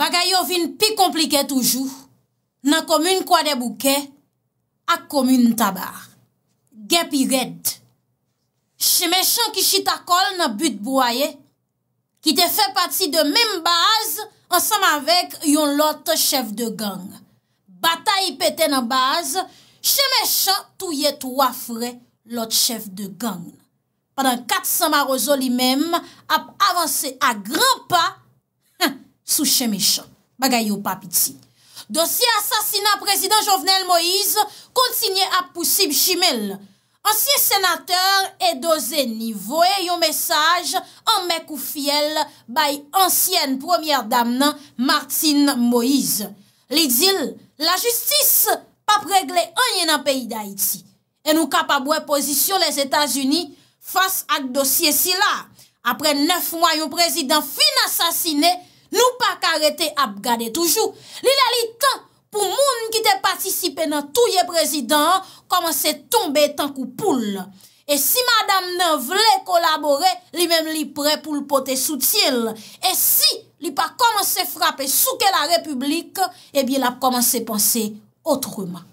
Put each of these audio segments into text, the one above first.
Bagay yo vin pi komplike toujou, nan komoun kwa debouke, ak komoun tabar. Gepi red. Chemechan ki chitakol nan but bouaye, ki te fe pati de mem baz, ansam avek yon lot chef de gang. Bata yi pete nan baz, chemechan touye tou afre lot chef de gang. Padan kat san ma rezo li mem, ap avanse a gran pa, Sous chèmèch, bagay yon pap iti. Dosye asasina prezident Jovenel Moïse, kontinye ap pousib jimel. Ansyen senateur e doze nivouye yon mesaj an mek ou fiel bay ansyen premièr damnan Martin Moïse. Li dil, la justis pap regle anyen an peyi da iti. E nou kapabwe pozisyon les Etats-Unis fas ak dosye si la. Apre nef mwa yon prezident fin asasiney Nou pa karete ap gade toujou. Li la li tan pou moun ki te patisipe nan touye prezident, komanse tombe tan kou poule. E si madame nan vle kolabore, li mem li pre pou l'pote sou tsyel. E si li pa komanse frape souke la republik, ebi eh la komanse panse otruma.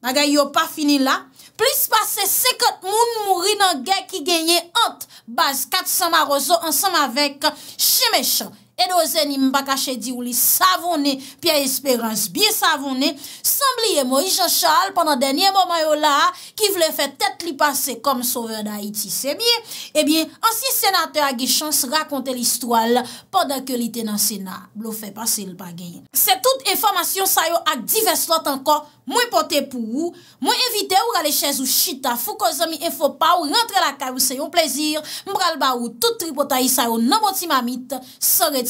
Nagay yo pa fini la, plis pase sekot moun moun ri nan gen ki genye ant baz kat samaroso ansam avek chemesha. E dozen ni mba kache di ou li savon ne, pi a esperans biye savon ne, sanb liye mo yi janshal pandan denye mba mayo la, ki vle fè tèt li pase kom sover da iti. Se bie, e bie, ansi senate agi chans rakonte l'istwal padan ke li te nan sena, blo fè pase l'pa genye. Se tout informasyon sayo ak divers lot anko, mwen pote pou ou, mwen evite ou gale chèz ou chita, fou kozomi e fò pa ou rentre la kaj ou sayon plezir, mbral ba ou tout ripotayi sayo nan boti mamit, sorèt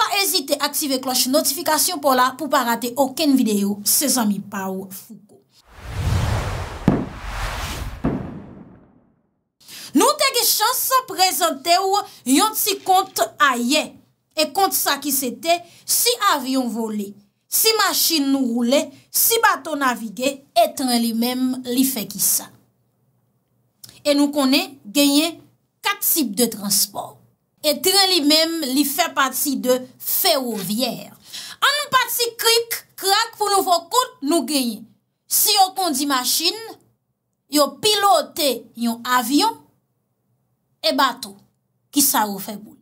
pa ezite aktive kloche notifikasyon pou la pou pa rate oken videyo se zanmi pa ou fugo. Nou te ge chan sa prezante ou yon ti kont a ye. E kont sa ki se te, si avyon vole, si machin nou roule, si bato navige, etan li mem li fe ki sa. E nou konen genye kat sip de transport. Et tren li mem li fe pati de ferrovièr. An nou pati krik, krak pou nou fokout, nou genye. Si yo kondi machine, yo pilote yon avyon, e bato ki sa ou fe bouni.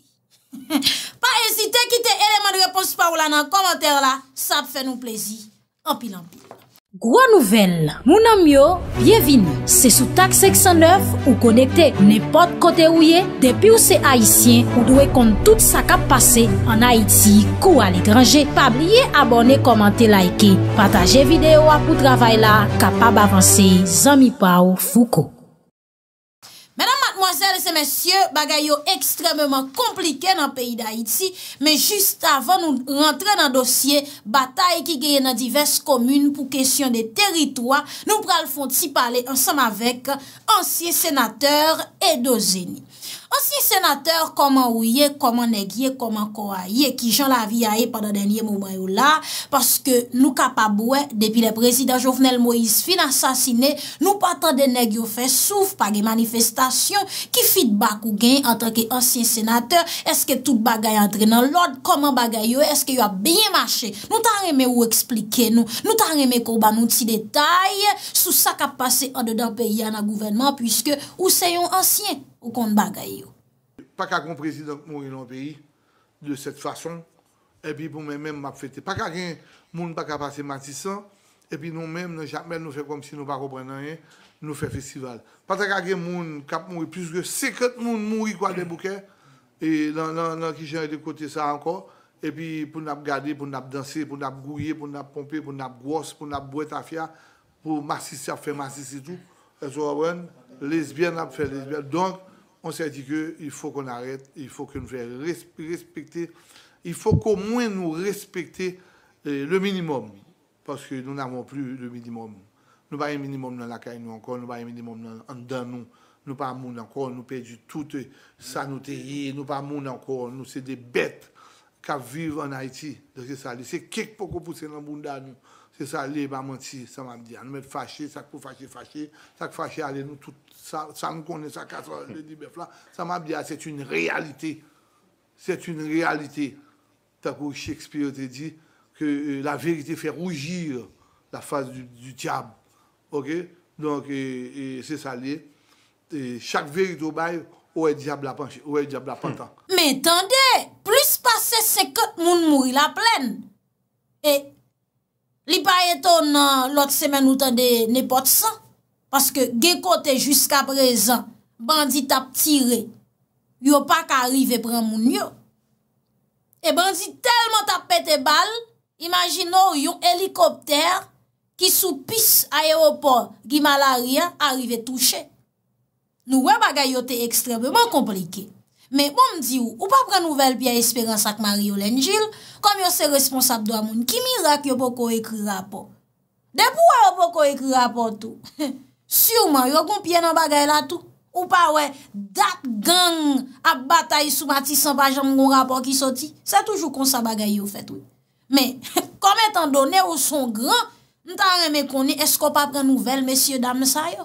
Pa ezite, kite eleman reponsi pa ou la nan komenter la, sa pfe nou plezi. An pilan pilan. Gwa nouvel, mounan myo, byevini, se sou tak seksyon 9 ou konekte, ne pot kote ou ye, depi ou se haisyen, ou dwe kont tout sa kap pase, an Haiti, kou al ekranje, pa blye abone, komante, laike, pataje videyo apou travay la, kapab avanse, zami pa ou fuko. Sèlè sè mèsyè, bagay yo ekstremèman komplike nan peyi d'Haïti, mè jist avan nou rentren nan dosye batay ki geye nan divers komoun pou kesyon de teritwa, nou pral fon ti pale ansam avèk ansye senatèr Edo Zenit. Ansyen senatèr, koman ouye, koman negye, koman kwaye, ki jan la viye aye pandan denye moumanyou la, paske nou kapabouè, depi le prezident Jovenel Moïse Fin, ansasine, nou patan den neg yo fè souf, page manifestasyon, ki fit bak ou gen, an tanke ansyen senatèr, eske tout bagay entre nan lòd, koman bagay yo, eske yo a bien mâche. Nou tan remè ou eksplike nou, nou tan remè kou ban nou ti detay, sou sa kapase an de dan pe yana gouvenman, pwiske ou seyon ansyen. ou kon bagay yo. Paka kon prezident moun yon peyi de set fason, epi pou men men map fete. Paka gen moun paka pase matisan, epi nou men nan jakmen nou fe kom si nou pa kopre nan yen, nou fe festival. Paka gen moun kap moun, plus ge sekret moun moun moun yi kwa den bouke, nan ki jen yi de kote sa anko, epi pou nap gade, pou nap danse, pou nap gouye, pou nap pompe, pou nap gwas, pou nap boet afya, pou masis ya fe masis etou, eto wawen, lesbyen nap fe lesbyen. Donk, on s'est dit qu'il faut qu'on arrête, il faut qu'on fasse respecter, il faut qu'au moins nous respecter euh, le minimum, parce que nous n'avons plus le minimum. Nous pas un minimum dans la caille, nous encore, nous pas un minimum dans, nous. Nous pas monde encore, nous perdu tout ça nous taillé, nous pas monde encore, nous c'est des bêtes qui vivent en Haïti. Donc c'est ça, c'est quelque pour pousser dans le monde nous. Se sa li, maman ti, sa mab diyan. Mwen fache, sak pou fache, fache. Sak fache alen nou, sa m konen sa katon euh, le dibef la. Sa mab diyan, ah, se t'youn realite. Se t'youn realite. Tak ou Shakespeare te di, ke euh, la verite fè rougir la fase du t'yab. Ok? Donk, se sa li, chak verite ou bay, ou e diyab la pantan. Me tande, plus pase sekot, moun moui la plen. E... li pa eto nan lot semen ou tan de nepot san, paske ge kote jusqu'a prezan, bandi tap tire, yo pa ka arrive pran moun yo. E bandi telman tap pete bal, imagino yon helikopter ki sou pis aéroport gi malaryan arrive touche. Nou wè bagayote ekstremement komplike. Men, bon m di ou, ou pa pren nouvel piye esperans ak Mario Lenjil, kom yo se responsab do amoun, ki mizak yo pou kou ekri rapor. De pou wè yo pou kou ekri rapor tou? Siuman, yo goun piye nan bagay la tou? Ou pa wè, dat gang ap batay sou mati san pa jaman goun rapor ki soti? Se toujou kon sa bagay yo fet wè. Men, kom etan donè ou son gran, m tan reme konè, esko pa pren nouvel, mesye dam sa yo?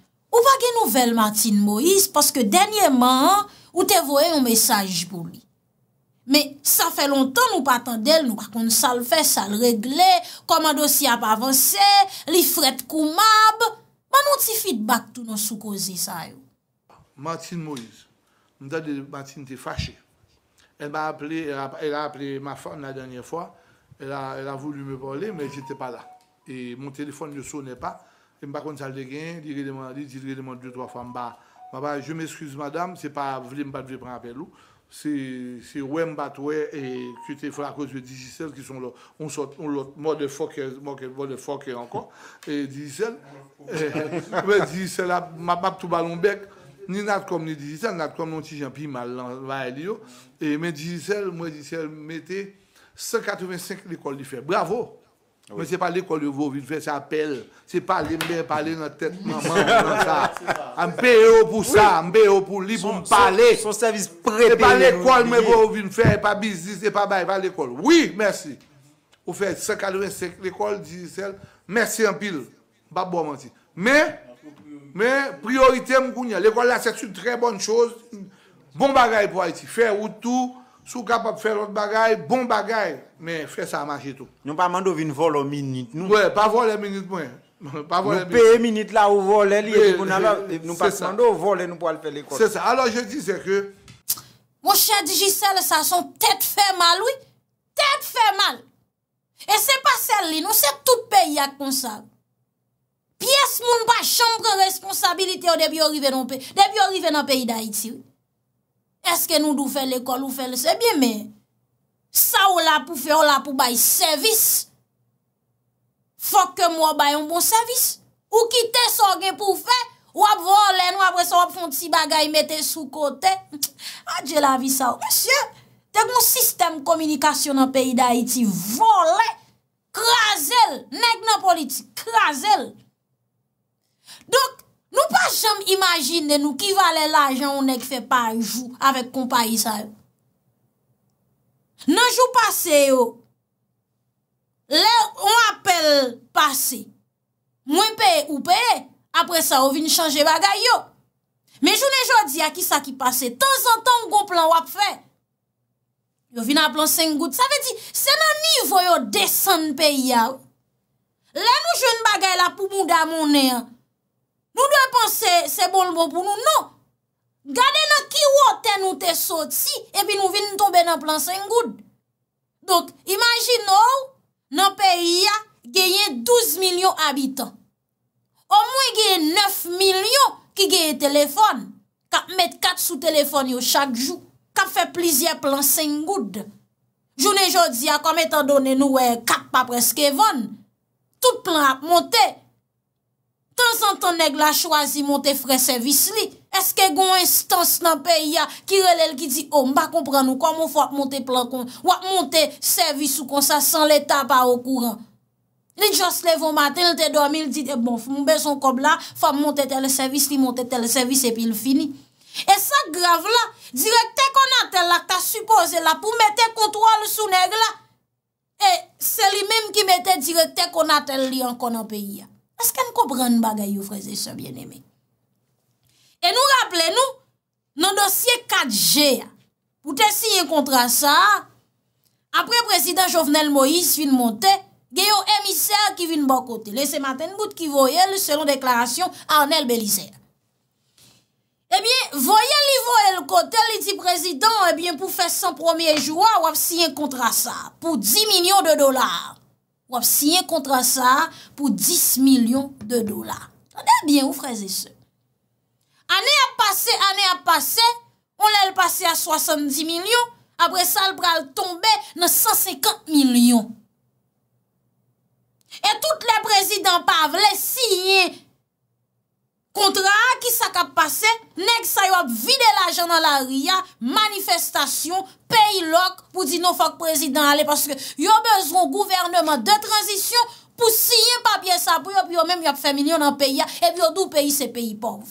Ou pa gen nouvel Martine Moïse, paske denye man, ou te voye yon mesaj pou li. Me, sa fe lontan nou patan del, nou pa kon sal fe, sal regle, komando si ap avanse, li fred kou mab, pa nou ti feedback tou nou soukozi sa yo. Martine Moïse, nou dati Martine te fache, el a aple ma fane la denye fwa, el a voulou me bole, me jite pa la, e moun telefon nou sone pa, mba kon sal de gen, li di lrede mwen 2-3 fwa mba, mba, mba, je m'eskouz madame, se pa vle mbat ve pran apèlou, se wè mbat wè, e kute fwa la kouz we Digisel, ki son lò, mò de fokè, mò de fokè ankon, e Digisel, mwen Digisel, mba bap tou balonbek, ni nat kom ni Digisel, nat kom nanti jen pi malan vay li yo, e men Digisel, mwen Digisel, mette 185 l'ekol li fè, bravo! Ah mwen se pa l'ekol yo vou vin fè sa apel Se pa lè mbè palè nan tèt maman Mbè yo pou sa Mbè yo pou li pou mpalè Son servis prèpè Se pa l'ekol mwen vou vin fè E pa bizis e pa baye pa l'ekol Ou fè 185 l'ekol Mwen se anpil Mwen priorite mkoun ya L'ekol la se tsu tre bon chouz Bon bagay pou a iti Fè ou tou Sou kapap fè l'ot bagay, bon bagay, men fè sa a magi tout. Nou pa mandou vin vol o minit nou. Ouè, pa vol e minit mwen. E nou pe e minit la ou vol e li, nou pa mandou vol e nou po alpe l'ekot. C'è sa, alò je dizè kè. Mon chè Dji, sè lè sa son tèt fè mal, ouè. Tèt fè mal. E sè pa sè lè nou, sè tout peyi ak konsa. Pyes moun ba chambre responsabilité ou debi orive nan peyi. Debi orive nan peyi da iti, ouè. Eske nou dou fè l'ekol ou fè l'sebyen men? Sa ou la pou fè, ou la pou bay servis? Fok ke mwa bay un bon servis? Ou ki te soge pou fè? Ou ap vole nou apre sa ou ap fonte si bagay mette sou kote? Adje la vi sa ou. Monsye, tek moun sistem komunikasyon nan peyi da iti vole, krasel, nek nan politi, krasel. Dok, Nou pa jom imagine nou ki vale la jen ou nek fe pa jou avèk kompa yi sa yo. Nan jou pase yo, le ou apel pase, mwen pe ou pe, apre sa ou vin chanje bagay yo. Men jou ne jodi a ki sa ki pase, ton zan ton goun plan wap fe. Yo vin a plan seng gout. Sa ve di, se nan ni vo yo desen pe yi yo, le nou joun bagay la pou mou da mounen yo. Nou dwe panse se bol bo pou nou nou. Gade nan ki wote nou te sot si, epi nou vin nou tombe nan plan seng goud. Donk, imagine nou, nan peri ya, genye 12 milyon abitan. O mwen genye 9 milyon ki genye telefon. Kap met 4 sou telefon yo chak jou. Kap fe plizye plan seng goud. Jounen jodi ya, kom etan donen nou we kap pa preske von. Tout plan ap monte. anton neg la chwazi monte fre servis li? Eske goun instans nan peyi ya ki relel ki di, o, oh, mba kompran nou kwa moun fwa monte plan kon, wak monte servis ou kon sa san l'Etat pa au kouran. Li jas levon maten, li te dormi, eh, bon, li dit, e bon, moun bezon kob la, fwa monte tel servis li, monte tel servis, epi l fini. E sa grav la, direk te kon atel la kta suppose la pou mete kontrol sou neg la. E se li mem ki mete direk te kon atel li an kon an peyi ya. Aske an kopren bagay ou freze se bien eme. E nou rappele nou, nan dosye 4G, pouten si yon kontra sa, apre prezident Jovenel Moïse fin monte, geyo emisè a kivin bakote. Le se maten bout ki voyel, selon deklarasyon Arnel Belize. E eh bien, voyel li voyel kote, li di prezident, e eh bien pou fè san promye joua, wap si yon kontra sa, pou 10 minyon de dolar. Ou ap siye kontra sa pou 10 milyon de dolar. Tande bien ou fraze se. Ane ap pase, ane ap pase, ou lèl pase a 70 milyon, apre sa l pral tombe na 150 milyon. E tout la prezident Pavle siye Kontra a ki sa kap pase, nek sa yo ap vide la jan nan la riyan, manifestasyon, peyi lok pou di nou fok prezident ale, paske yo bezon gouvernement de tranzisyon pou siye papye sa pou, yo mèm yo ap femilyon nan peyi ya, ebyo dou peyi se peyi pov.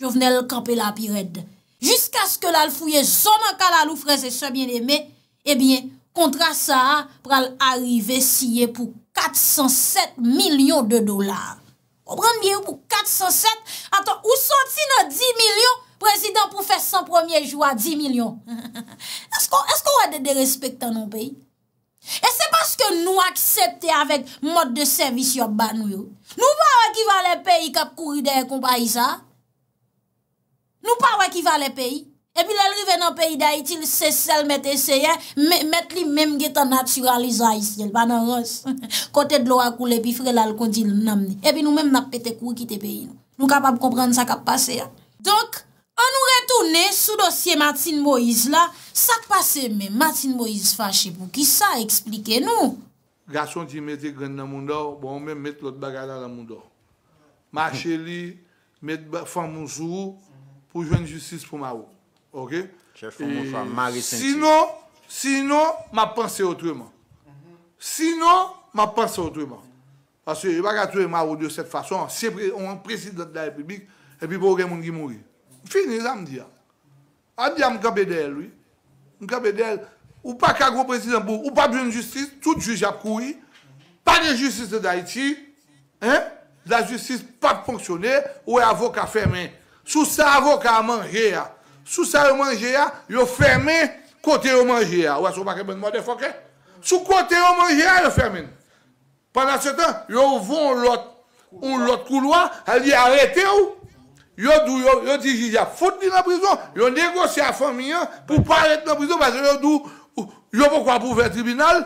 Yo vnen l kapi la apired. Jiska sko la l fouye zon an ka la lou freze sebyen eh eme, ebyen kontra sa a pral arrive siye pou 407 milyon de dolar. O branmye ou pou 407, ato ou soti nan 10 milyon, prezident pou fè 100 premier jou a 10 milyon. Esko ou ade de respek tan nou peyi? E se paske nou aksepte avèk mod de servis yo ban nou yo. Nou pa wè ki valè peyi kap kouri de e kompa isa? Nou pa wè ki valè peyi? Epi lèlri vè nan peyi da itil, se sel mette se yè, mette li mèm getan naturalizay si yèl, banan ròs. Kote dlo akoule pi fre lal konti loun namne. Epi nou mèm map pète kou ki te peyi nou. Nou kapab komprende sa kap pase yè. Donk, an nou retoune sou dosye Matin Boïse la, sa pase mèm Matin Boïse fache pou ki sa explike nou. Gason ti mette gren nan moun dor, bon mèm mette lot bagada nan moun dor. Mache li, mette famouzou pou jwen justice pou mèm ou. Ok? Sinon, ma panse otreman. Sinon, ma panse otreman. Paswe, e baka twe ma ou de set fason, se pre, ou an presidant da republik, epi pou gen moun ki moun. Fini, zan m di ya. An di ya m kapèdèl, oui. M kapèdèl, ou pa kak wou presidant pou, ou pa bjoun justice, tout juj ap koui. Pa de justice da iti, la justice pa ponksyonè, ou avoka fèmen. Sou sa avoka aman, re ya. Sou sa yo manje ya, yo fermen kote yo manje ya. Ou asou bak e bon mwade fokè? Sou kote yo manje ya, yo fermen. Pendan se ten, yo voun lout kouloa, al di arrete ou. Yo di jizya fote di nan prizon. Yo negosye a fòm miyan pou pa arrete nan prizon. Yo pou kwa pou ve tribinal,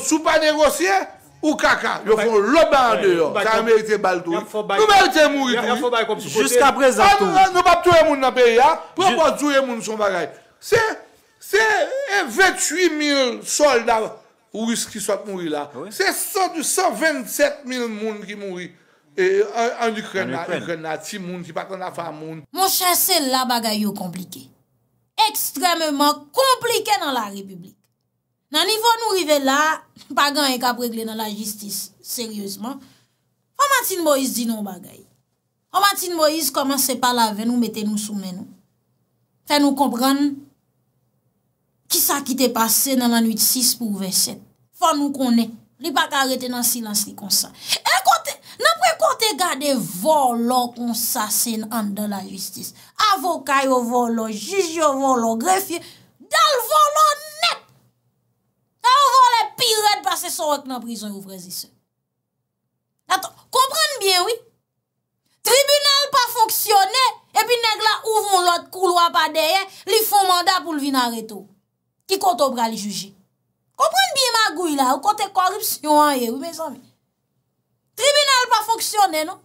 sou pa negosye. Ou caca, ils font l'obat en dehors. Ça a mérité balle Nous méritons mourir. Jusqu'à présent. Ah, nous ne pas tuer les monde dans le pays. Hein. Pourquoi pas les son C'est 28 000 eh, soldats russes qui sont morts là. Ah c'est 127 000 personnes qui mourent. En Ukraine, il y moun, pas patan la femme moun. Mon c'est la bagaille compliquée. extrêmement Extrêmement dans dans la République. Nan nivon nou rive la, bagan e ka pregle nan la jistis, seryosman. O Matin Moïse di nou bagay. O Matin Moïse koman se palave nou, mette nou soumen nou. Fè nou kompran ki sa ki te pase nan nan 8-6 pou 8-7. Fò nou konen. Li pata arete nan silans li konsan. E kontè, nan pre kontè gade volo konsasen an dan la jistis. Avokay o volo, jiji o volo, grefye. Dal volo nan a se sorot nan prizon yon vrezi se. Dato, komprende bien, oui? Tribunal pa fonksyonè, epi neg la ouvon lot kou lwa pa deyen, li fon manda pou l'vinan reto. Ki kote obra li juji. Komprende bien ma gouy la, ou kote korips yon anye, oui, me zanvi? Tribunal pa fonksyonè, non?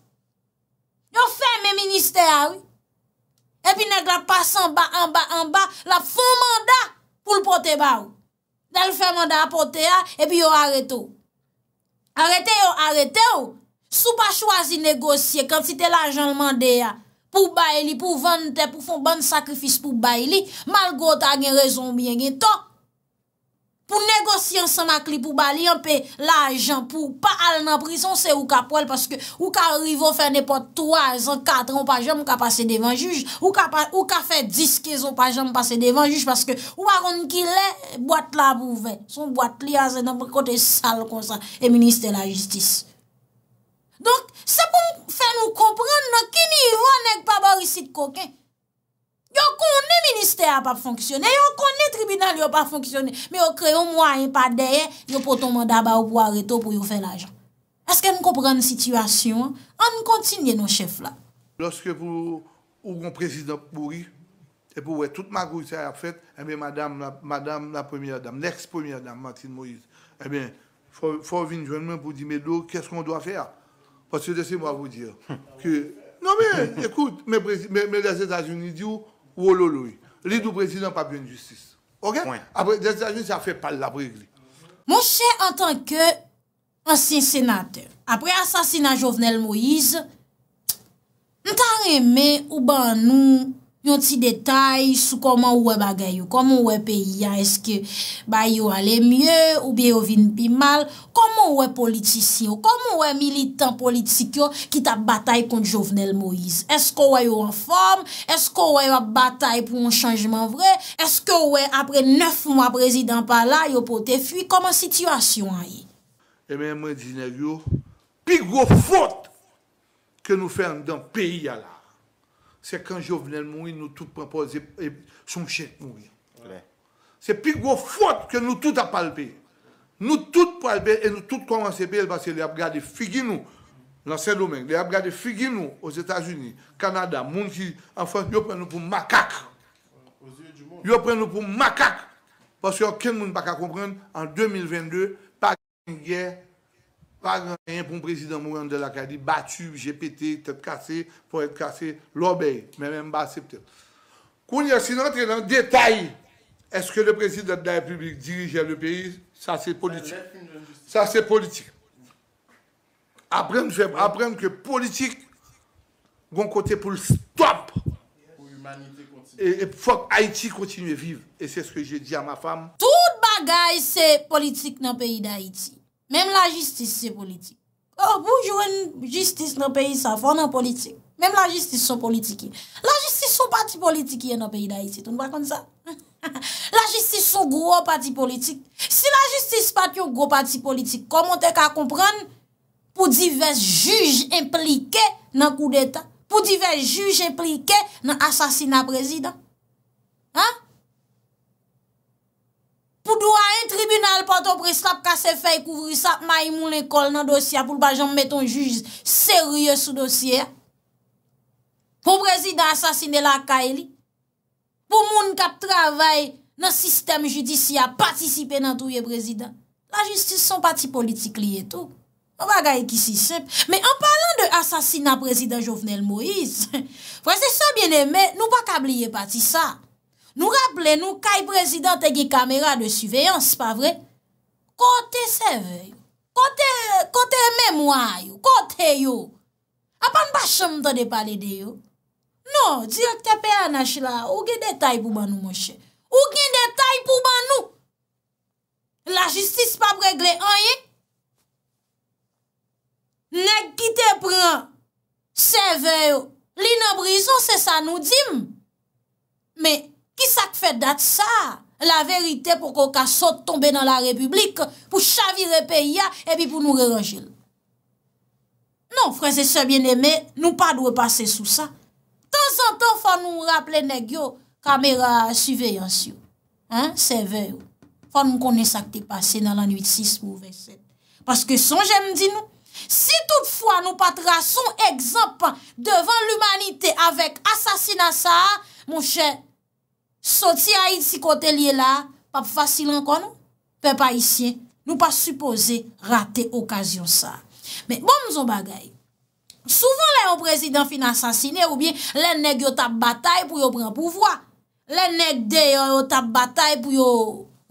Yo fè men minister, ah oui? Epi neg la pasan ba, anba, anba, la fon manda pou l'pote ba, oui? Dal fèman de apote ya, epi yo arete yo. Arete yo, arete yo. Sou pa chwazi negosye, kan si te la janman de ya, pou bay li, pou vante, pou fon ban sakrifis pou bay li, malgo ta gen rezon bien gen ton, pou negosye an san mak li pou bali an pe la ajan pou pa al nan prison se ou ka poel paske ou ka rivo fè ne pot 3 an 4 an pa jen mou ka pase devan juj ou ka fè 10 kez an pa jen mou pase devan juj paske ou a ron ki le, boat la pou ven son boat li an se nan pou kote sal kon sa e minister la justis donk se pou fè nou kompran nan ki ni yon ek pa bor isi de koken Yon konnen minister a pa fonksyonne, yon konnen tribunal yon pa fonksyonne, mi yo kreyon mwa yon pa deye, yon potonman daba ou pou areto pou yon fè l'ajan. Eske nou kompre an situasyon, an nou kontinye nou chef la. Lorske pou ou kon prezident bouri, et pou oue tout magou sa ap fèt, et mi madame, madame la premier dame, l'ex premier dame, Martine Moïse, et mi fò vini jounmen pou di me do, kè skon do a fè a? Pote se desi mwa vou di a. Non men, ekout, men les Etats-Unis di ou Ou louloui. Li d'ou prezident pa bioun justice. Ok? Apre, de sa jen se a fe pal labrigli. Mou chè an tan ke ansin senate, apre asasina Jovenel Moïse, n tan reme ou ban nou... yon ti detay sou koman wè bagay yo, koman wè peyi ya, eske bay yo ale mye ou biye yo vin pi mal, koman wè politisyon, koman wè militant politik yo ki ta batay konti Jovenel Moïse. Eske wè yo en form, eske wè yo batay pou yon chanjman vre, eske wè apre 9 mwa prezident pa la, yo pote fwi, koman situasyon a yi? Emen eh mwen di nè yo, pi gro fote ke nou ferme dan peyi ya la. se kan jovenel moun, nou tout propose, soum chen moun. Se pi gwo fote ke nou tout apalpe. Nou tout palpe, e nou tout kwa mansepe, e ba se le ap gade figi nou, la Saint-Domingue, le ap gade figi nou, os Etats-Unis, Kanada, moun ki, an fwant, yo pren nou pou makak. Yo pren nou pou makak. Pas yo ken moun baka kompren, an 2022, pa gen gyer, Pagran, yon pou mprezidant mwen de lakadi, batu, jepete, tete kase, pou ete kase, lobeye, mwen mba septep. Koun yon sin rentre nan detay, eske le prezidant da republik dirije le peyi, sa se politik. Aprende, jepete, aprende ke politik gon kote pou l stop. E pou fok Haiti kontinue vive, e se se ke jè di a ma fam. Tout bagay se politik nan peyi da Haiti. Mem la jistis se politik. Ou oh, pou jwen jistis nan peyi sa fon nan politik. Mem la jistis son politik ye. La jistis son pati politik ye nan peyi da iti. Tou nou bakon sa? La jistis son gro pati politik. Si la jistis pati yo gro pati politik, komon te ka kompran pou divers juj implike nan kou deta. Pou divers juj implike nan asasina prezident. Ha? Ha? Mwen alpato preslap ka se fay kouvri sap may moun l'enkol nan dosya pou l'bajan mwen ton juz serye sou dosya. Pou prezident asasine la ka e li. Pou moun kap travay nan sistem judisi a patisipe nan tou ye prezident. La justice son pati politik li etou. Mwen pa gaye ki si sep. Men an palan de asasine nan prezident Jovenel Moïse. Prezident sa bien eme nou pa kabli ye pati sa. Nou rappele nou kay prezidante ki kamera de suveyan, si pa vre? Kote sevey. Kote, kote memwayo. Kote yo. Apan da chanm to de pale de yo. Non, direk tepe anashila. Oge detay pou ban nou monshe. Oge detay pou ban nou. La jistis pa bregle anye. Nek ki te pre seveyo. Li nan brison se sa nou dim. Me, Ki sak fè dat sa la verite pou koka sot tombe nan la republik pou chavire pe ya epi pou nou re-rejil. Non, fran se se bien eme, nou pa dwe pase sou sa. Tan zan ton fan nou rapple negyo kamera suveyansyo. Hein, se ver. Fan nou konen sak te pase nan l'an 8-6 mou vey 7. Paske son jen di nou. Si toutfwa nou patra son egzampan devan l'umanite avek asasina sa, moun chè. Soti a iti kote liye la, pa pou fasil an kon nou? Pe pa isyen, nou pa supose rate okasyon sa. Men bon mzon bagay, souvan le yo prezident fina sasine ou bien le neg yo tap batay pou yo pran pouvoa. Le neg de yo tap batay pou yo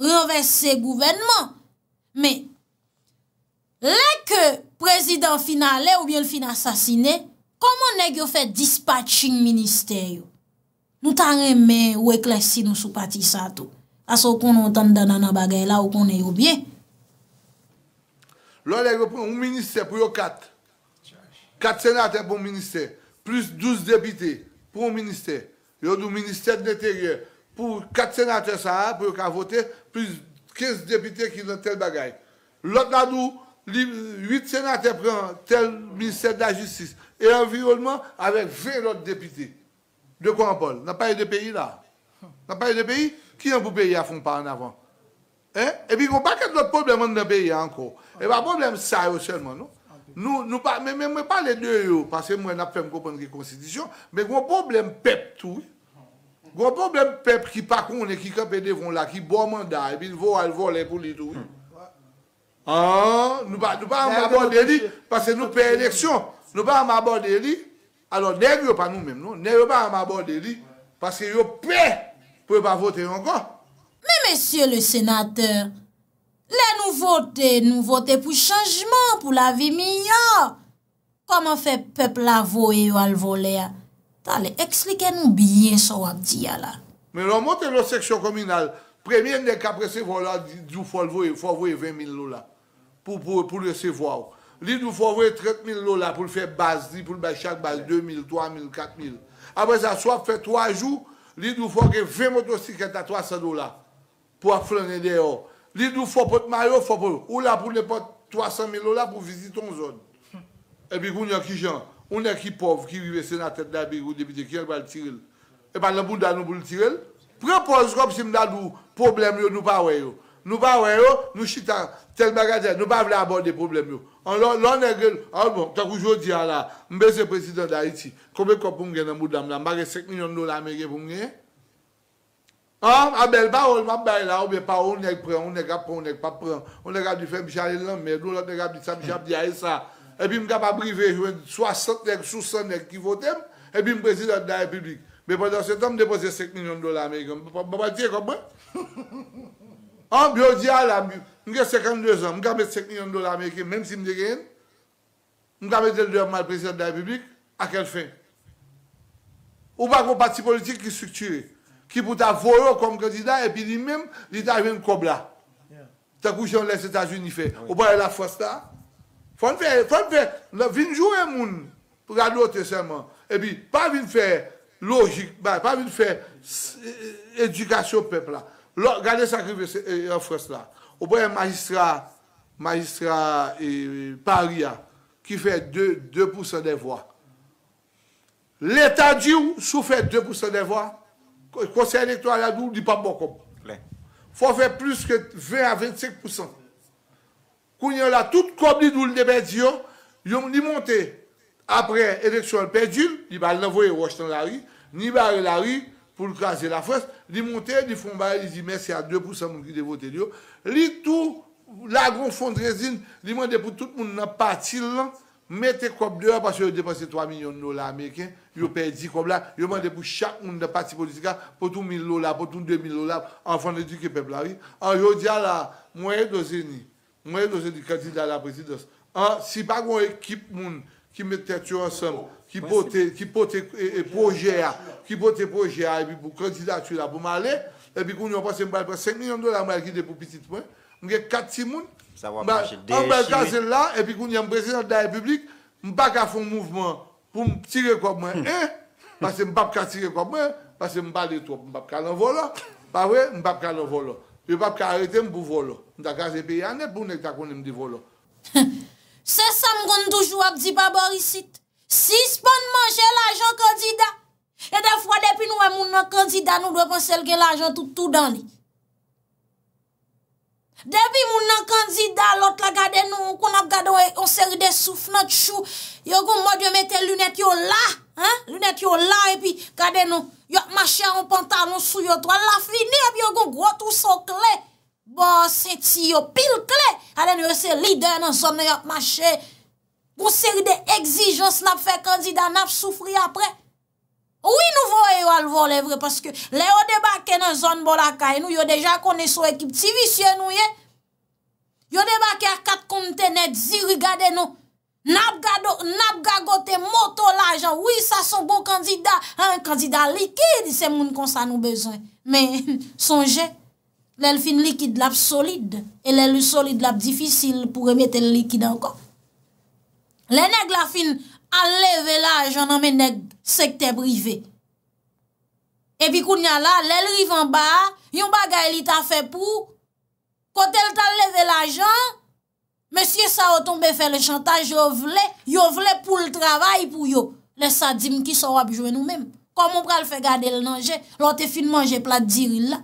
renvesse gouvenman. Men, le ke prezident fina le ou bien le fina sasine, koman neg yo fe dispatching minister yo? moutan reme wek lè si nou sou pati sa to. Aso konon tan danan bagay la, ou konon yo bie. Lò lè yo pren un minister pou yo kat. Kat senator pou minister. Plus 12 depite pou un minister. Yo dou minister netegè. Po kat senator sa a, pou yo ka vote, plus 15 depite ki nan tel bagay. Lò nan nou, 8 senator pren tel minister da justice. E an virouman avè vè lò depite. De kon, Paul? Na pa yon de peyi la? Na pa yon de peyi? Ki yon pou peyi a fon pa an avan? Eh? E pi kon pa ket lòt problem an de peyi an kon? E pa problem sa yo chenman, nou? Nou, nou pa, men men mwen pa lè dè yo, pase mwen ap fèm kòpèm ki konstidisyon, men kon problem pep tou, kon problem pep ki pa kon e ki kèpè devon la, ki bo manda, e pi vòl, vòl, e pou lè tou, an, nou pa, nou pa, nou pa, nou pa, nou pa, nou pa, nou pa, nou pa, nou pa, nou pa, Anon, ne yon pa nou menm nou, ne yon pa an ma bor de li, paske yon pe, pou yon pa vote yon kon. Me, mesye, le senater, le nou vote, nou vote pou chanjman, pou la vi milyon. Koman fe pepla voye ou al vole a? Ta le ekslike nou biye sou an diya la. Me, lomote lò seksyon kominal, premye nè kaprese vola di ou fol voye, fol voye 20.000 lola. Po lese voye ou. Li nou fò wè 30.000 lò la pou l fè baz li pou l bèk chak bal, 2.000, 3.000, 4.000. Abè sa sò ap fè 3 jù, li nou fò gè 20 motosikè ta 300 lò la pou ap flanè de yò. Li nou fò pot mè yò, fò pot ou la pou lè pot 300.000 lò la pou vizit ton zòn. Hmm. E bi goun yò ki jan, ou nè ki pov ki rive sen a tèt la bi goun debite ki yò kwa l tirel. E ban nan pou dan nou pou l tirel, prepoz kòp sim nan nou problem yò nou pa wè yò. Nou pa wè yo, nou chita, tel bagate, nou pa vle a bò de problem yo. An lò, lò nè gèl, an lò, bon, tak wjò di ala, mbe se prezidant da iti, kòbe kopongè nan mboudam lan, bagè sek minyon do la mè gen pou mwenye. An, an bel pa ol, an bel la, an bel pa onèk pren, onèk ap prounèk pa pren, onèk ap di fèm chalè lèm mè, lò lò nèk ap di tsa, mèk ap di aè e sa, epi mka pa brivejwen, swa sat nèk, sou san nèk ki votèm, epi mprezidant da epibik, mbe podò se tam depose sek minyon do la mè gen An, biyo diya la, mwen gen 52 an, mwen kapet 5 milyon do la Amerike, menm si mwen gen, mwen kapet el doyman prezident da republik, akèl fè? Ou pa kon patsi politik ki strukture, ki pou ta voro kom kandidat, epi li menm, li ta ven kob la. Ta kouj an lè sè ta jouni fè, ah ou pa lè e la fòs ta? Fòn fè, fòn fè, vinjouè moun, pou gado te sèman, epi, pa vin fè logik, pa vin fè e, e, edukasyon pepl la. Regardez ça qui est en France là. Au point magistrat, magistrat et paria qui fait 2%, 2 des voix. L'État dit sous fait 2% des voix, le conseil électoral ne dit pas beaucoup. Il faut faire plus que 20 à 25%. Quand il y a tout comme dit le perdu, il est monté après l'élection perdue, il va l'envoyer dans la rue, ni barrer la rue, pou l'kaze la fwes, li monte li fonbaye, li zi mersi a 2% moun ki devote li yo. Li tou, la gon fon drezine, li mwende pou tout moun nan pati lan, mete kop dewa pasyo yo depanse 3 milyon nola Ameriken, yo pedi kop la, yo mwende pou chak moun nan pati politika, potou 1000 lola, potou 2000 lola, an fon de di kepeplari. An yo diya la, mwenye doze ni, mwenye doze ni kati da la prezidans, an si pa kon ekip moun ki mette chou ansambo, ki pote e, e, proje a, ki pote proje a, epi pou kredidatou la pou male, epi koun yon passe mbale pre 5 milyon dolar mwen ekide pou pitit mwen, mwen ke 4-6 moun, mwen kase la, epi koun yon prezident da republik, mwen pa ka foun mouvment pou mpire kou mwen, mwen passe mbale kase kou mwen, passe mbale trop mbale kane volo, mwen pa kane volo, mwen pa kane arite mbou volo, mwen kase biyane pou mwen ekite akoun mdi volo. Se sa mwen kon toujou ap di babo isit, Si spon manje l'ajan kanzida, e defwa depi nou e moun non nan kanzida, nou dwe pon sel gen l'ajan toutou dani. Depi moun non nan kanzida, lot la gade nou, kon ap gade, on se ride souf, not chou, yo goun mod yo mette lunet yo la, lunet yo la, e pi gade nou, yo mache an pantalon sou yo to, la fini, epi yo goun gwo tou so kle, bo se ti yo pil kle, ale nou yo se lider nan son yo mache, Goun seri de egzijons lap fe kandida nap soufri apre. Ou yi nou vo e yo al vo le vre? Paske le yo debake nan zon bolaka e nou yo deja kone sou ekip tivisyen nou ye. Yo debake a kat kontenet zi rigade nou. Nap gagote moto la jan. Ou yi sa son bon kandida. Un kandida likid se moun konsa nou bezon. Men sonje lel fin likid lap solide. E lel solide lap difisil pou remete likid anko. Le neg la fin aleve la ajan nan men neg sekteb rive. E pi kou nyan la, lel rivan ba, yon bagay li ta fe pou, kote l ta aleve la ajan, mesye sa otombe fe le chantaj yo vle, yo vle pou l travay pou yo. Le sa dim ki sa wap jwe nou men. Kou moun pral fe gade l nanje, lote fin manje plat diri la.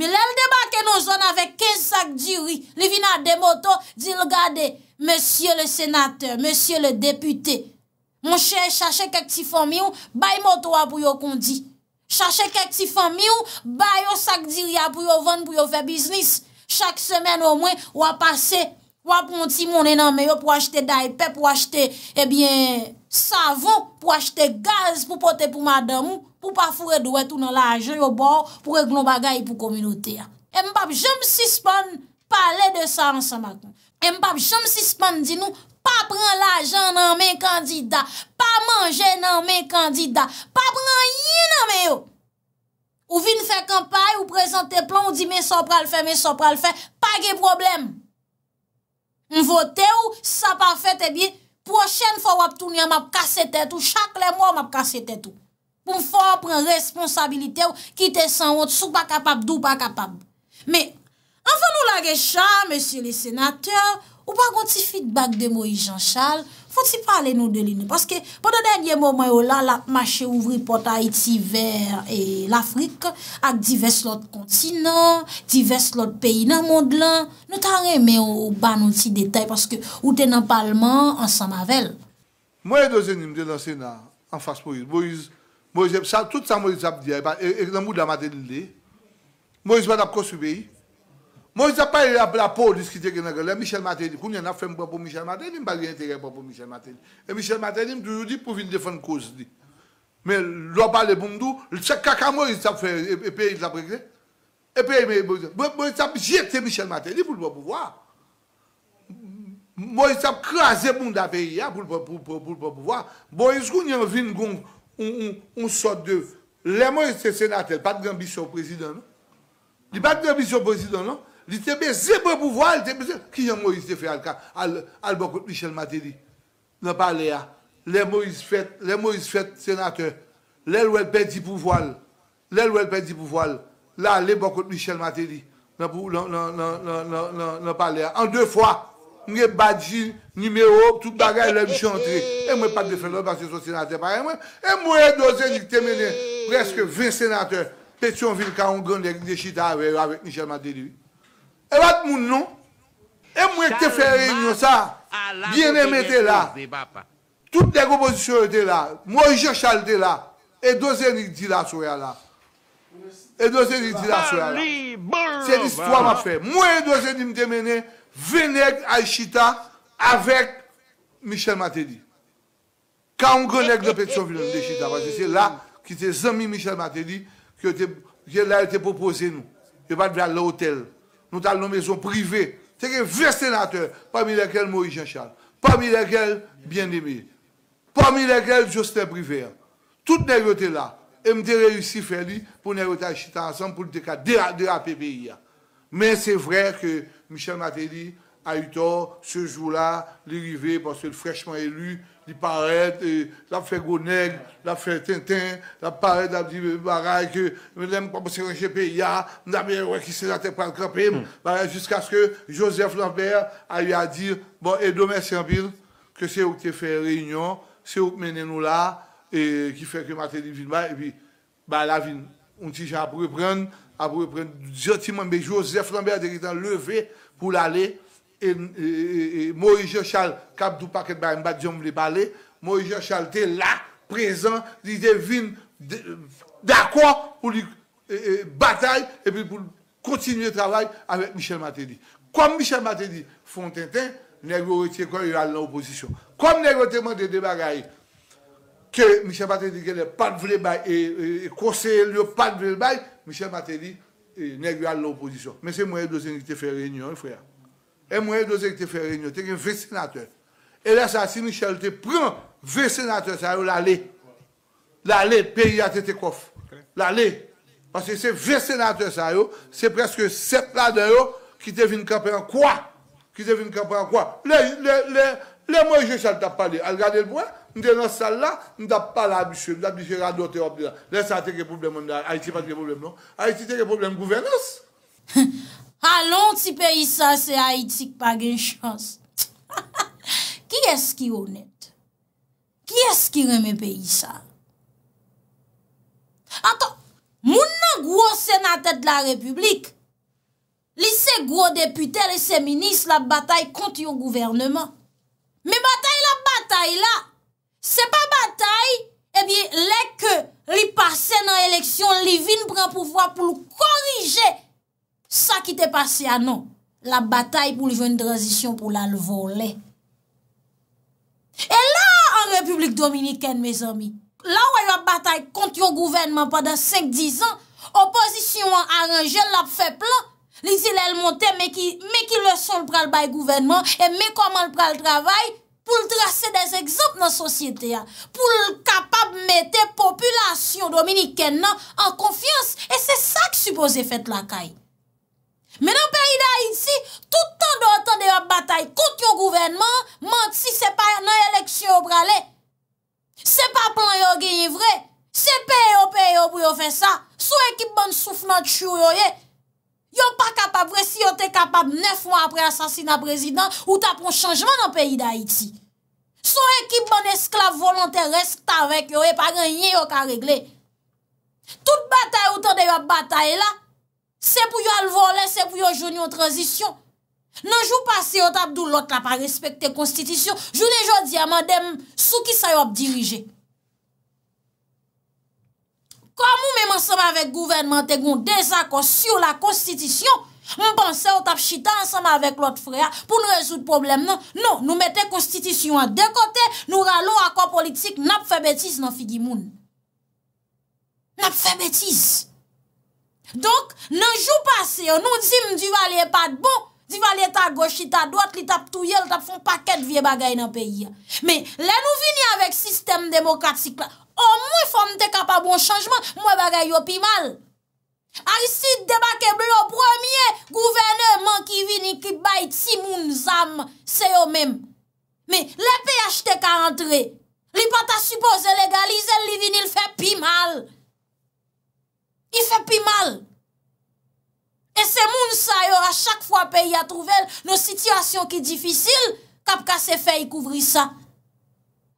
Me lel debake nou zon ave 15 sak diri, li vina de moto, di l gade diri. Monsye le senate, monsye le depute, monsye chache kek ti fomi ou, bay motowa pou yo kondi. Chache kek ti fomi ou, bay yo sak diriya pou yo vande pou yo fe biznis. Chak semen o mwen, wapase, waponti mounen anme yo pou achete daipè, pou achete, ebyen, eh savon, pou achete gaz pou pote pou madame ou, pou pa fure dwe tou nan la aje yo bo, pou ek nou bagay pou kominote ya. E mbap, jem si spon, pale de sa ansan makon. E m pap chanm si span di nou, pa pran la jan nan men kandida, pa manje nan men kandida, pa pran yi nan men yo. Ou vin fè kampay, ou prezante plan, ou di men so pral fè, men so pral fè, pa ge problem. M vote ou, sa pa fè te eh bi, prochen fò wap tounya map kase tèt ou, chak le mò map kase tèt ou. M fò pran responsabilite ou, kite san wot, sou pa kapab, dou pa kapab. Anfo nou la gecha, monsi le senateur, ou bagon ti feedback de Moïse Jean Charles, fote si pale nou deline. Paske, poda denye mou mwen yo la, la mache ouvri pota Haiti ver e l'Afrique, ak divers lot kontinant, divers lot peyi nan mond lan. Nou tan reme ou ban nou ti detay, paske ou tenan palman, ansan mavel. Mwen yo e dojeni mwen denan sena, an fase Moïse, mwen yo jep sa, tout sa mwen yo jep diye, mwen yo jep sa, mwen yo jep sa, mwen yo jep sa, mwen yo jep sa, mwen yo jep sa, mwen yo jep sa, mwen yo jep sa, mwen yo jep sa, mwen yo jep sa, mwen yo jep sa, mwen yo jep sa, mwen yo Moïse a parlé de la police qui était dans Michel Matéli. Quand on a fait pour Michel Matéli, il n'a pas d'intérêt pour Michel Matéli. Et Michel Matéli m'a toujours dit pour venir défendre cause. Mais le parle pour nous, c'est caca il a fait, et puis il l'a réglé. Et puis il Moïse a jeté Michel Matéli pour le pouvoir. Moïse a crasé le monde pays hein, pour le pouvoir. Moïse, quand on vient on sort de. Les moi c'est sénateur, pas de grand au président, non? Il n'y pas de grand au président, non? Li tebe, zebe pou voal, ki yon Moïse tefe al ka, al bokot Michel Matéli, nan pale ya, le Moïse fète, le Moïse fète sénateur, le lwèl pe di pou voal, le lwèl pe di pou voal, la, le bokot Michel Matéli, nan pale ya, an deou fwa, mwenye badji, ni mè ou, tout bagay lèm chan tri, e mwen pat de fè lò, basè sou sénateur, e mwenye dozen di kte mènen, preske vè sénateur, peti yon vil ka, yon gandè, lè chita avè, avè Michel Matéli, E vat moun nou? E mwen te fè reynyon sa? Yen eme te la. Toute dek oposisyon yo te la. Mwen je chal te la. E dozen yi di la sou ya la. E dozen yi di la sou ya la. Se di si toi m'a fè. Mwen e dozen yi mte mene venek ay Chita avèk Michel Matédi. Ka on konek le pet sovinan de Chita. Vase se la ki te zami Michel Matédi ki yo te, ki yo la yo te popose nou. Yo vat vya l'hotel. nous avons une maison privée. C'est un vrai sénateur. parmi lesquels Maurice Jean-Charles, parmi lesquels Bien-Aimé, parmi lesquels Justin Privé. Tout les là. Et avons réussi à faire pour nous acheter ensemble pour le la pays. Mais c'est vrai que Michel Matéli a eu tort ce jour-là, l'arrivée, parce qu'il est fraîchement élu, il paraît, a fait il a fait Tintin, la paraît, la dit euh, Baraille, que même pas c'est un il la meilleure qui s'est la tête le interprété, jusqu'à ce que Joseph Lambert a eu à dire, bon, et c'est en ville que c'est où tu fait réunion, c'est où mènes nous là, et qui fait que ma vienne, et puis, bah, la vie, on t'y a à reprendre, à reprendre gentiment, mais Joseph Lambert a été levé pour l'aller, E, e, e, Moe Jochal Kabdou Paketba Moe Jochal te la Prezant Dik te vin D'akwa pou li batay E pou kontinuye travay Avet Michel Matédi Kom Michel Matédi, Fontainten Nèg ou rete kon yon al la oposisyon Kom nèg ou teman de debagay Ke Michel Matédi Konseye lyo pan vle bay Michel Matédi Nèg ou al la oposisyon Mese mwenye dosenite fe renyon e fweya E mwenye doze ki te fe renyo, te gen ve senatren. E lè sa si mi chal te pren ve senatren sa yo la lè. La lè, pe yate te kof. La lè. Pase se ve senatren sa yo, se preske sep la de yo ki te vin kapen an kwa. Ki te vin kapen an kwa. Le mwenye jè chal tap pale. Al gade l mwenye, mwenye nan sal la, mwenye tap pale a bichè. Mwenye tap bichè rado te op de la. Lè sa te ke problemon da. Aiti pati ke problemon. Aiti te ke problem non? gouverness. Hih! Alon ti pe yisa se haitik pa gen chans. Ki es ki honet? Ki es ki reme pe yisa? Atan, moun nan gwo senatet la republik, li se gwo depute, li se minis la batay konti yo gouvernement. Me batay la batay la. Se pa batay, ebyen, le ke li pase nan eleksyon, li vin pran poufwa pou l korije Sa ki te pase anon, la batay pou li ve yon dransisyon pou la l'vole. E la an Republik Dominikèn, me zomi, la wè yon batay kont yon gouvenman padan 5-10 an, oposisyon an anje, l ap fe plan, li zile l monte, me ki l son l pral bay gouvenman, e me koman l pral travay pou l trase des egzop nan sosyete ya, pou l kapab mette populasyon Dominikèn nan an konfians, e se sa ki supose fet la kaye. Men an peyi da Haiti, tout an do an tan de yo batay kont yo gouvenman, manti se pa nan yeleksyo yo brale. Se pa plan yo genye vre, se peye yo peye yo bou yo fe sa, sou ekip bon souf nan chou yo ye, yo pa kapabre si yo te kapab nef mwa apre asasina prezident ou tapon chanjman an peyi da Haiti. Sou ekip bon esklav volante resk ta vek yo ye pa genye yo ka regle. Tout batay ou tan de yo batay la, Se pou yo alvolen, se pou yo jouni an transisyon. Nan joun pas se yo tap dou lot la pa respekte konstitisyon. Joun e joun diya madem sou ki sa yo ap dirije. Kwa moun men manseman vek gouvenman te goun de zako syo la konstitisyon, moun panseman tap chita anseman vek lot freya pou nou rezout problem nan. Non, nou mette konstitisyon an dekote, nou ralo akon politik nap febetiz nan figi moun. Nap febetiz. Donk, nanjou pase yo, nou di m di valye pat bo, di valye ta goshi, ta dwat, li tap touye, li tap fon paket vie bagay nan peyi ya. Me, le nou vini avek sistem demokratik la, o mwen fante ka pa bon chanjman, mwen bagay yo pi mal. A yisi debake blo premier, gouvene man ki vini ki bay timoun zam, se yo mem. Me, le PHTK a entre, li pata suppose legalize, li vini l fe pi mal. I fè pi mal. E se moun sa yo a chak fwa peyi a trouvel, nou sityasyon ki difisil, kap ka se fè yi kouvri sa.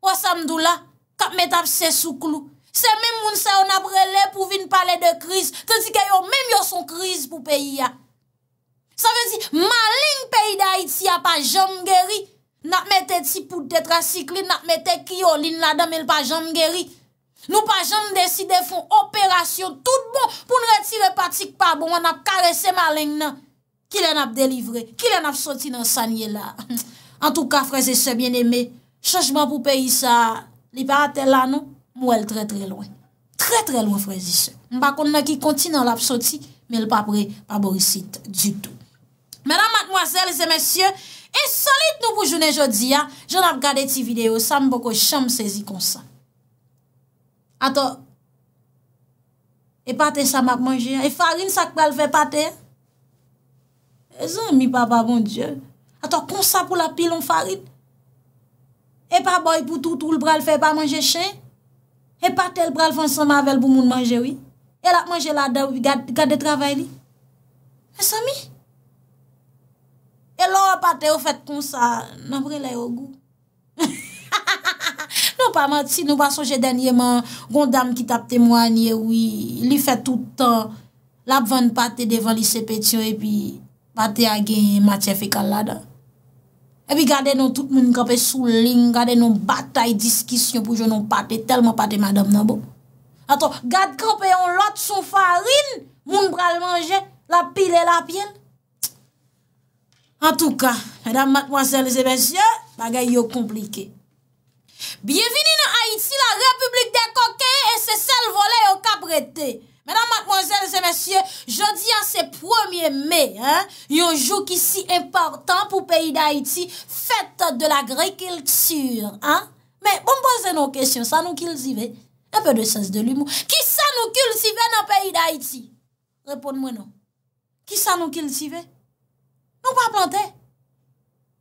Ouwa samdou la, kap met ap se sou klou. Se moun sa yo nap rele pou vin pale de kriz, te zi ke yo menm yo son kriz pou peyi ya. Sa vezi, maling peyi da iti ya pa jom gery, nak met eti pou detrasikli, nak met eti ki yo lin la damel pa jom gery. Nou pa jan de si defon operasyon tout bon pou nou retire patik pa bon an ap karesse malen nan. Ki lè nan ap delivre, ki lè nan ap soti nan sanye la. An tou ka freze se bien eme, chanjman pou peyi sa, li pa ate la nou, mou el tre tre lwen. Tre tre lwen freze se. Mba kon nan ki konti nan l ap soti, mèl pa pre, pa borisit du tout. Mèdan matmoazèl, zè mèsyè, e solit nou pou jounen jodi ya. Joun ap gade ti video, sa mbo ko chanm sezi konsan. Ato, e pate sa mak manje, e farin sa kwa al fe pate, e zan mi papa bon diyo, ato konsa pou la pilon farin, e pa boy pou toutou l pral fe pa manje chen, e pate l pral fonsan mavel pou moun manje wii, e la manje la dev vi gade travay li, e zan mi? E lor a pate ou fet konsa, nan prele yo gou. Ha ha ha ha ha! Non pa mati, nou pa sonje denye man, gondam ki tap temwanye, li fe toutan, la bvan pate devan li sepetyon, e pi pate agen matye fe kal la dan. E pi gade nou tout moun kope sou ling, gade nou batay diskisyon pou jounon pate, telman pate madam nan bo. Aton, gade kope yon lot son farin, moun pral manje, la pile la pien. En tou ka, edan matmoazel sebesye, bagay yo komplike. Biye vini nan Haïti la republik de koke e se sel vole yo ka brete. Mèdan, matmanzèl, se mèsyè, jodi an se premier mai, yon jou ki si important pou peyi d'Haïti, fèt de l'agrekilture. Mè, pou m'boze nou kèsyon, sa nou kiltive? Nè pe de sèz de l'humour. Ki sa nou kiltive nan peyi d'Haïti? Repon mwen nou. Ki sa nou kiltive? Nou pa plantè?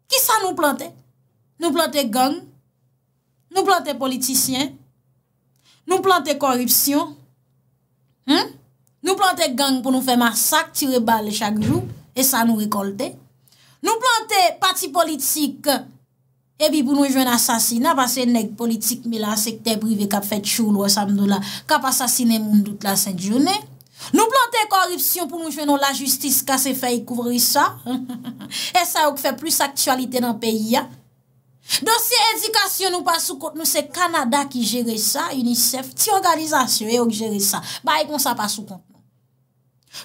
Ki sa nou plantè? Nou plantè gang? Nou plantè politisyen, nou plantè korupsyon, nou plantè gang pou nou fè masak, tire bal chak jou, e sa nou rekolte. Nou plantè pati politik, e bi pou nou jwen asasina, va se neg politik, me la sekte privé kap fè tchou lwa samdou la, kap asasine moun dout la sè djounè. Nou plantè korupsyon pou nou jwen nou la justis, ka se fè y kouvri sa, e sa ou k fè plus aktualite nan peyi ya. Dosye edikasyon nou pasou kont nou, se Kanada ki jere sa, UNICEF, ti organizasyon yo e ki jere sa, bay kon sa pasou kont nou.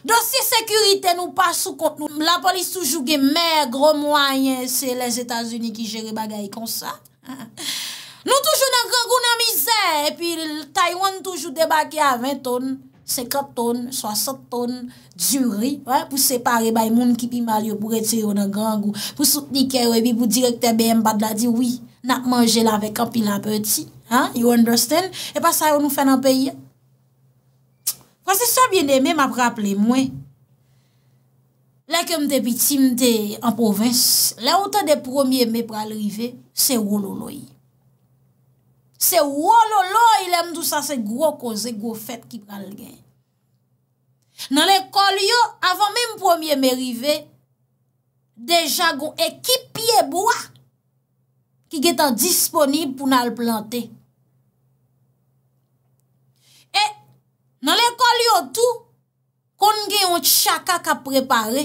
Dosye sekurite nou pasou kont nou, la polis toujou gen mer, gro mwanyen, se les Etats-Unis ki jere bagay kon sa. Nou toujou nan gangou nan mizè, e pi Taiwan toujou debake a 20 tonne. 50 ton, 60 ton djuri pou separe bay moun ki pi mal yo pou rete yo nan gang ou pou sout nike yo epi pou direkter BM bat la di, oui, nat manje la vek an pi nan peti, you understand? E pa sa yo nou fè nan peyi? Pwa se sa biene me m ap rapple mwen la kem te pitim te an povins, la ote de promye me pralrive, se wou lolo yi. Se wolo lo, ilèm dousa se gro koze, gro fèt ki pral gen. Nan lè kol yo, avan mèm pwemye mè rive, deja goun ekipye bwa ki getan disponib pou nan lè plante. E nan lè kol yo tou, kon gen yon tchaka kap prepare,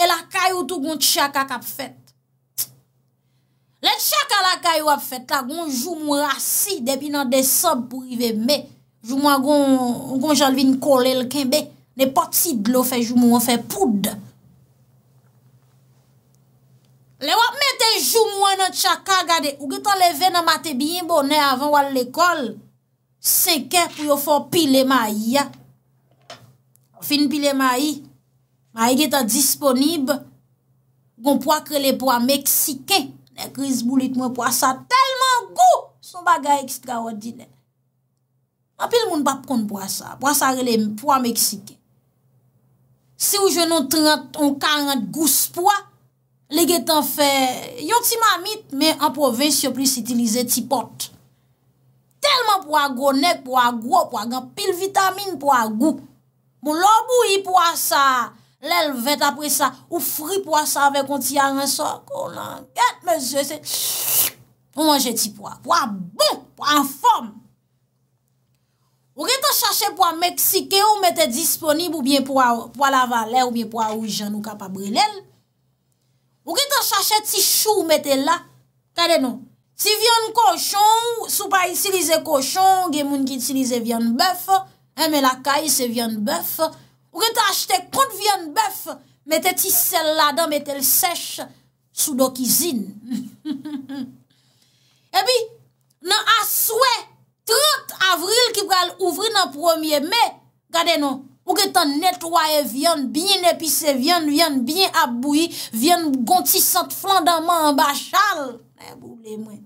e la kayo tou goun tchaka kap fèt. Le tchaka la kay wap fet la goun joumou rasi depi nan desob pou i ve me, joumou an goun jalvin kole l kenbe, ne potid lo fe joumou an fe poud. Le wap me te joumou an nan tchaka gade, ou ge ta leve nan mate biyin bo ne avan wale lekol, seke pou yo fò pi le mayi ya. Fin pi le mayi, mayi ge ta disponib, goun pou akre le pou an meksikey, Nè kriz boulit mwen pou asa, telman gou, son bagay ekstraordine. Ma pil moun bap kon pou asa, pou asa relem pou a Meksike. Se ou jenon 30 ou 40 gous pou a, lege tan fe, yon ti mamit, men anpo ven syo plis itilize ti pot. Telman pou a gounen, pou a gwo, pou a gan pil vitamine, pou a gou. Moun lòbou yi pou asa, Lè l vèt apre sa, ou fri pou a save kon ti a ren so, kon an kèt mè zè se, pou manje ti pou a, pou a bon, pou a an fòm. Ou gen te chache pou a Meksike ou mè te disponib ou bien pou a la valè ou bien pou a oujè nou kapabre lè lè. Ou gen te chache ti chou ou mè te la, kède nou? Ti vyon kòchon, sou pa itilize kòchon, gen moun ki itilize vyon bèf, e mè la kaj se vyon bèf. Mwen te achete kont vyen bef, mette ti sel la dan, mette l sech sou do kizin. E bi, nan aswe, 30 avril ki pral ouvri nan 1e me, gade nou, mwen te netwaye vyen, bin epise vyen, vyen bin aboui, vyen gontisant flan daman an bachal. E boule mwen.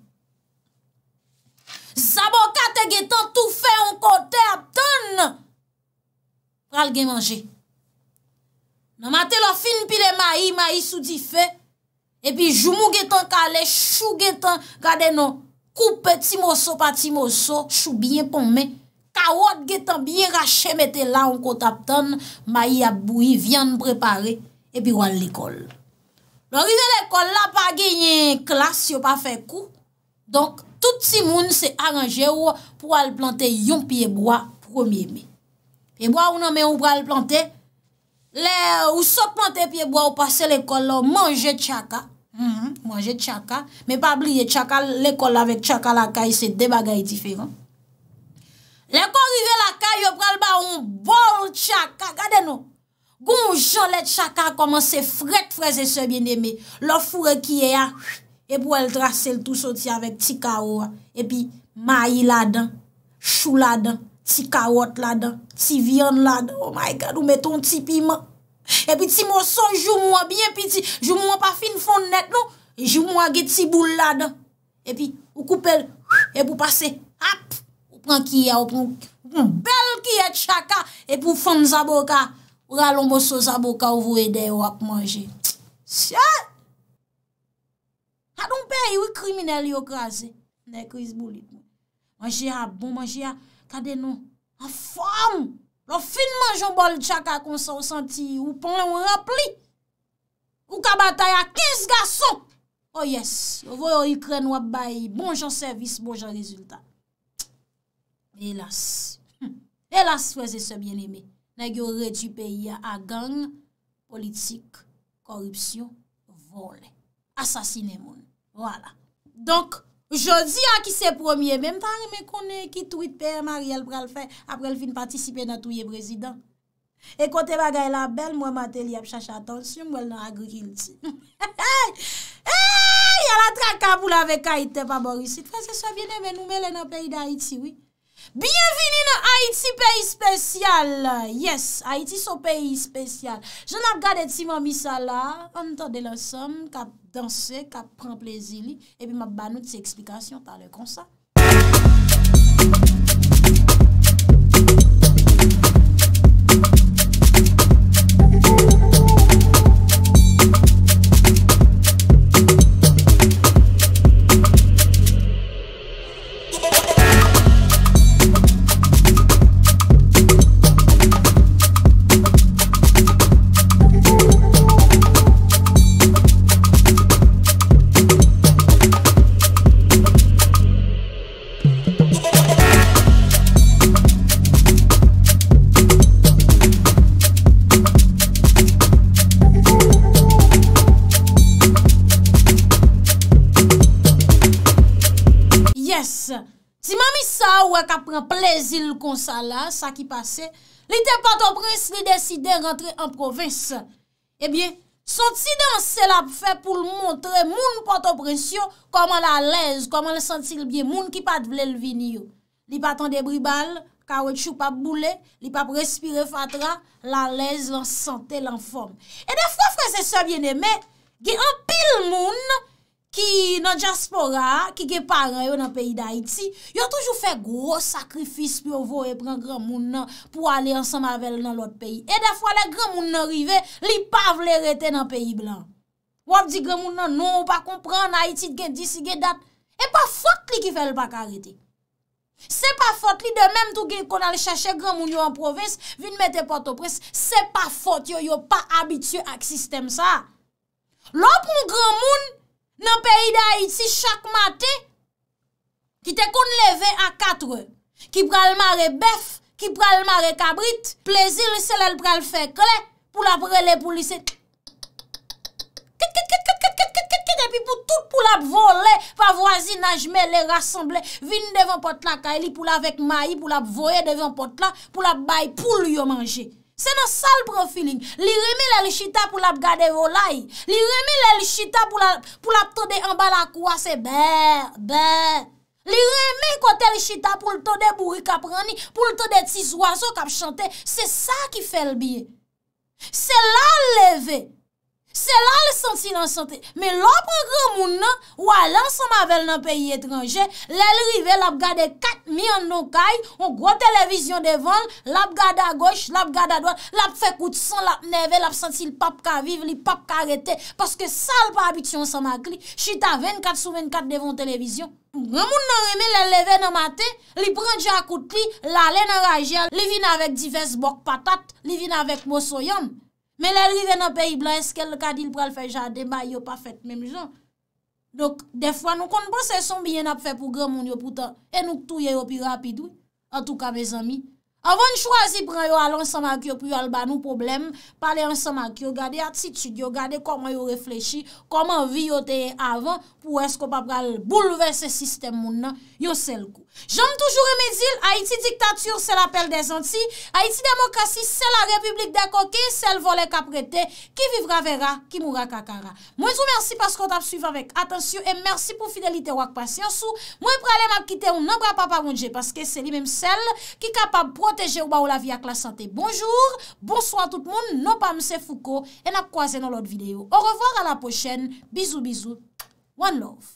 Zabokate getan tou fe yon kote ap tonne, pral gen manje. Nan mate lo fin pil e mayi, mayi sou di fe, epi joumou gen tan kale, chou gen tan gade nou, koupe ti moso pa ti moso, chou bien pon men, kawot gen tan bien rache, mette la on kontap ton, mayi ap boui, vyan prepare, epi wale l'ekol. Lo rive l'ekol la pa genye klas, yo pa fe kou, donk touti moun se aranje ou, pou wale plante yon piye bwa, promye men. pe bo a ou nan men ou pral plante, le ou so plante, pe bo a ou pase l'ekol lo manje tchaka, mhm, manje tchaka, me pa bli l'ekol avek tchaka la kay, se debagay ti fe, l'ekol rive la kay, yo pral ba ou bol tchaka, gade nou, gounjou lè tchaka, koman se fret freze se bien eme, lò fure ki ye a, e pou el trase l'tou soti avek ti ka ou, e pi mayi la den, chou la den, Ti karot la dan, ti viyon la dan. Oh my God, ou meton ti pima. E pi ti monson, jou mwa biye, jou mwa pa fin fon net non, jou mwa ge ti bou la dan. E pi, ou koupel, e pou pase, ap, ou pran kiya, ou pran, ou pran bel kiye chaka, e pou fon zaboka, ou ralon mwoso zaboka, ou vwede wap manje. Tsi, a! A don pe, yu krimine li yo krasi, ne kriz bou li pou. Manje a, bon manje a, Kade nou? A fòm! Lò finman jò bol tchaka kon sò senti. Ou pon lè wè wè pli. Ou kabatay a 15 gasson. O yes! Lò vò yò yikren wè bayi. Bonjò servis, bonjò rezultat. Elas. Elas fwese se bien eme. Nè gyò rety peyi a gang, politik, korupsyon, volè. Asasine moun. Wala. Donk, Jodi a ki se premier Mem tan reme konen ki tweet Pè Marielle pral fè Aprel vin patisipe nan touye prezident E kote bagay la bel Mwen matè li ap chache atensyon Mwen nan agril ti E la trakabou la vek A ite pa boris Fase sa vine men oumele nan peyi da iti Bienvini nan iti peyi spe Spesyal, yes, Haïti sou peyi spesyal. Je nan gade ti mami sa la, an tade lansam, ka danse, ka pran plezili, epi ma banou ti eksplikasyon talè konsa. ka pren plezil kon sa la, sa ki pase, li te patopres li deside rentre an provins. E eh bie, soti de an sel ap fe pou l montre moun patopres yo koman la lez, koman le soti l bie moun ki pat vle l vini yo. Li paton de bribal, kawet chou pap boule, li pap respire fatra, la lez, lan sante, lan fome. E eh de fwa fwese se vye ne me, ge an pil moun, ki nan diaspora, ki ge paran yo nan peyi d'Haïti, yo toujou fè gros sakrifis pou yo vo e pran gran moun nan pou ale ansan mavel nan lot peyi. E da fwa le gran moun nan rive, li pa vle rete nan peyi blan. Wap di gran moun nan, non, ou pa kompran, en Haïti, ge disi, ge dat, e pa fote li ki fè l'bakarete. Se pa fote li, de mèm tou ge kon ale chache gran moun yo an provins, vin mette pato pres, se pa fote yo, yo yo pa abitye ak sistem sa. Lop moun gran moun, Nan pèyida itse chakmate, ki te kon leve a 4 oe, ki pral mare bef, ki pral mare kabrit, plezir se lèl pral fekle, pou la prele pou lisé. Ket, ket, ket, ket, ket, ket, epi pou tout pou la volè, pa voisin la jmele, rassemble, vin devan potla ka e li pou la vek mayi, pou la voye devan potla, pou la bay pou li yo manje. Se nan sal pran filin, li reme lè li chita pou lap gade volay, li reme lè li chita pou lap todè an bala kwa, se bè, bè. Li reme kote li chita pou l'todè bouri kap rani, pou l'todè tis wazo kap chante, se sa ki fel biye. Se la leve. Se la li santi nan sante. Me lopre gran moun nan, walan sa mavel nan peyi etranje, lel rive, lap gade 4 milyon nou kay, ou gwa televizyon devan, lap gade a goch, lap gade a doan, lap fekout san, lap neve, lap santi lpap ka vive, lpap ka rete. Paske sal pa abiksyon sa ma kli, chita 24 sou 24 devan televizyon. Gran moun nan reme lel leve nan mate, li prendja akout li, la lè nan raje, li vin avèk divez bok patat, li vin avèk moso yon. Mè lè rive nan peyi blan, eske l kadi l pral fè jade, ba yo pa fèt mèm jò. Dok, defwa nou konn bò se son bi yen ap fè pou gran moun yo poutan, enouk touye yo pi rapidou, an touka mè zami. Avon chwazi pran yo al ansama ki yo pou yo al banou problem, pale ansama ki yo, gade atsitud yo, gade koman yo reflechi, koman vi yo teye avan pou esko pa pral bouleve se sistem moun nan, yo sel kou. Jom toujou remedil, Haiti diktatur se la pel desanti, Haiti demokrasi se la republik de koke, sel vole kaprete, ki vivra vera, ki moura kakara. Mwen tou mersi pas kon tap suyve avek, atensyon e mersi pou fidelite wak pasyansou, mwen pralem ap kite ou nan bra pa pa mounje, paske se li menm sel ki kapab proteje ou ba ou la vi ak la sante. Bonjour, bonsoit tout moun, non pa mse fouko, en ap kwaze nan lot videyo. Ou revoar a la pochen, bizou bizou, one love.